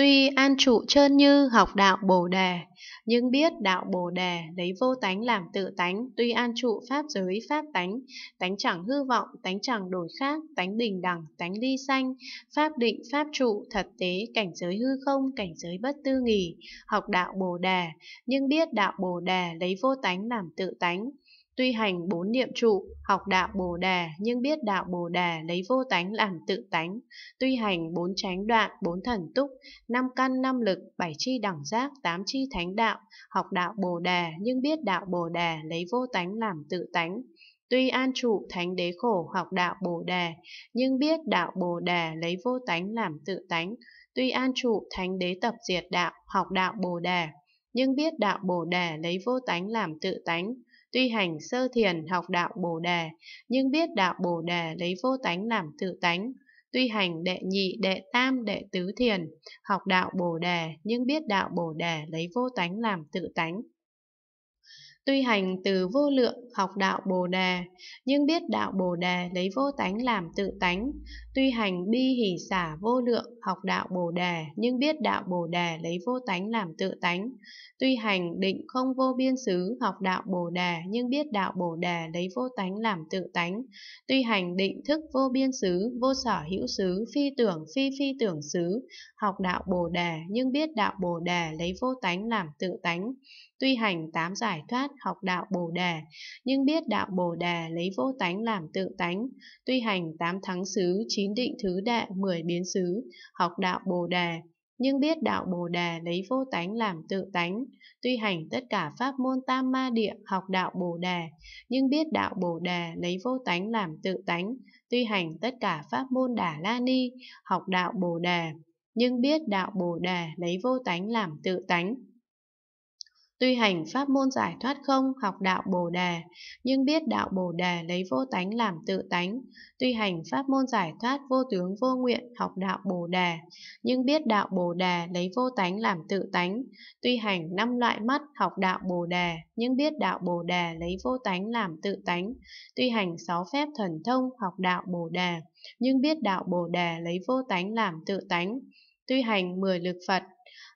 Tuy an trụ trơn như học đạo Bồ Đề, nhưng biết đạo Bồ Đề lấy vô tánh làm tự tánh, tuy an trụ pháp giới pháp tánh, tánh chẳng hư vọng, tánh chẳng đổi khác, tánh bình đẳng, tánh ly sanh, pháp định pháp trụ, thật tế, cảnh giới hư không, cảnh giới bất tư nghỉ, học đạo Bồ Đề, nhưng biết đạo Bồ Đề lấy vô tánh làm tự tánh, tuy hành bốn niệm trụ, học đạo Bồ đề nhưng biết đạo Bồ đề lấy vô tánh làm tự tánh, tuy hành bốn chánh đoạn, bốn thần túc, năm căn năm lực, bảy chi đẳng giác, tám chi thánh đạo, học đạo Bồ đề nhưng biết đạo Bồ đề lấy vô tánh làm tự tánh. Tuy an trụ thánh đế khổ học đạo Bồ đề nhưng biết đạo Bồ đề lấy vô tánh làm tự tánh. Tuy an trụ thánh đế tập diệt đạo, học đạo Bồ đề nhưng biết đạo Bồ đề lấy vô tánh làm tự tánh. Tuy hành sơ thiền học đạo Bồ Đề, nhưng biết đạo Bồ Đề lấy vô tánh làm tự tánh. Tuy hành đệ nhị, đệ tam, đệ tứ thiền, học đạo Bồ Đề, nhưng biết đạo Bồ Đề lấy vô tánh làm tự tánh tuy hành từ vô lượng học đạo Bồ Đề, nhưng biết đạo Bồ Đề lấy vô tánh làm tự tánh, tuy hành bi hỷ xả vô lượng học đạo Bồ Đề, nhưng biết đạo Bồ Đề lấy vô tánh làm tự tánh, tuy hành định không vô biên xứ học đạo Bồ Đề, nhưng biết đạo Bồ Đề lấy vô tánh làm tự tánh, tuy hành định thức vô biên xứ, vô sở hữu xứ, phi tưởng phi phi tưởng xứ, học đạo Bồ Đề, nhưng biết đạo Bồ Đề lấy vô tánh làm tự tánh, tuy hành tám giải thoát học đạo Bồ đề nhưng biết đạo Bồ đề lấy vô tánh làm tự tánh, tuy hành tám thắng xứ, chín định thứ đệ mười biến xứ, học đạo Bồ đề nhưng biết đạo Bồ đề lấy vô tánh làm tự tánh, tuy hành tất cả pháp môn tam ma địa học đạo Bồ đề nhưng biết đạo Bồ đề lấy vô tánh làm tự tánh, tuy hành tất cả pháp môn đà la ni, học đạo Bồ đề nhưng biết đạo Bồ đề lấy vô tánh làm tự tánh. Tuy hành pháp môn giải thoát không học đạo Bồ đề nhưng biết đạo Bồ đề lấy vô tánh làm tự tánh. Tuy hành pháp môn giải thoát vô tướng vô nguyện học đạo Bồ đề nhưng biết đạo Bồ đề lấy vô tánh làm tự tánh. Tuy hành năm loại mắt học đạo Bồ đề nhưng biết đạo Bồ đề lấy vô tánh làm tự tánh. Tuy hành sáu phép thần thông học đạo Bồ đề nhưng biết đạo Bồ đề lấy vô tánh làm tự tánh. Tuy hành mười lực Phật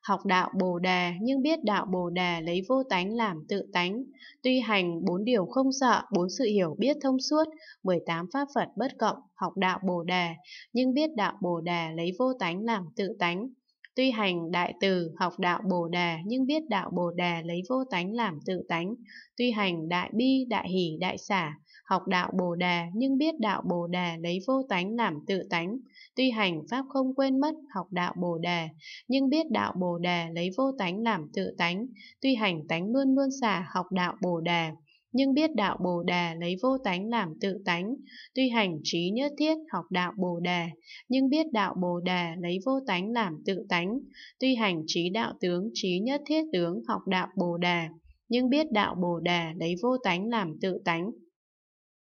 học đạo Bồ Đề nhưng biết đạo Bồ Đề lấy vô tánh làm tự tánh, tuy hành bốn điều không sợ, bốn sự hiểu biết thông suốt, 18 pháp Phật bất cộng, học đạo Bồ Đề, nhưng biết đạo Bồ Đề lấy vô tánh làm tự tánh, Tuy hành đại từ, học đạo Bồ đề nhưng biết đạo Bồ đề lấy vô tánh làm tự tánh. Tuy hành đại bi, đại hỷ, đại xả, học đạo Bồ đề nhưng biết đạo Bồ đề lấy vô tánh làm tự tánh. Tuy hành pháp không quên mất, học đạo Bồ đề nhưng biết đạo Bồ đề lấy vô tánh làm tự tánh. Tuy hành tánh luôn luôn xả, học đạo Bồ đề nhưng biết đạo Bồ đề lấy vô tánh làm tự tánh, tuy hành trí nhất thiết học đạo Bồ đề nhưng biết đạo Bồ đề lấy vô tánh làm tự tánh, tuy hành trí đạo tướng trí nhất thiết tướng học đạo Bồ đề nhưng biết đạo Bồ đề lấy vô tánh làm tự tánh.